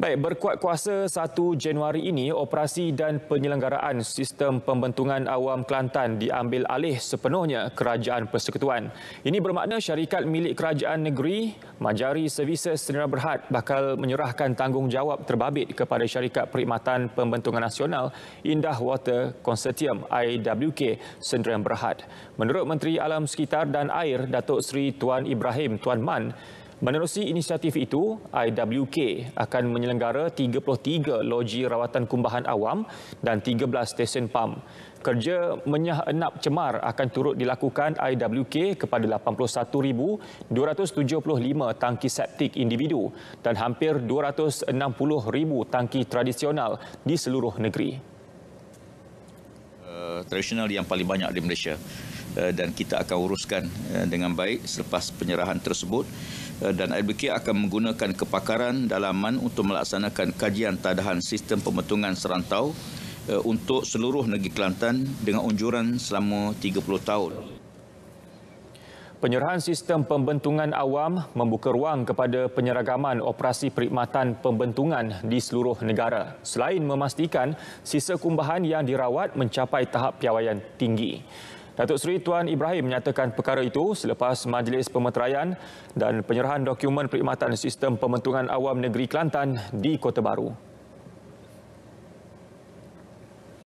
Baik, berkuat kuasa 1 Januari ini, operasi dan penyelenggaraan sistem pembentungan awam Kelantan diambil alih sepenuhnya Kerajaan Persekutuan. Ini bermakna syarikat milik Kerajaan Negeri, Majari Services Senera Berhad bakal menyerahkan tanggungjawab terbabit kepada Syarikat Perkhidmatan Pembentungan Nasional Indah Water Consortium IWK Senera Berhad. Menurut Menteri Alam Sekitar dan Air, Datuk Seri Tuan Ibrahim Tuan Man, Menerusi inisiatif itu, IWK akan menyelenggara 33 loji rawatan kumbahan awam dan 13 stesen pam. Kerja menyah enap cemar akan turut dilakukan IWK kepada 81,275 tangki septik individu dan hampir 260,000 tangki tradisional di seluruh negeri. Uh, tradisional yang paling banyak di Malaysia. Eh, dan kita akan uruskan eh, dengan baik selepas penyerahan tersebut eh, dan IBK akan menggunakan kepakaran dalaman untuk melaksanakan kajian tadahan sistem pemetungan serantau untuk seluruh negeri Kelantan dengan unjuran selama 30 tahun. Penyerahan sistem pembentungan awam membuka ruang kepada penyeragaman operasi perkhidmatan pembentungan di seluruh negara selain memastikan sisa kumbahan yang dirawat mencapai tahap piawaian tinggi. Datuk Seri Tuan Ibrahim menyatakan perkara itu selepas Majlis Pemeteraian dan penyerahan dokumen perkhidmatan sistem pementungan awam negeri Kelantan di Kota Baru.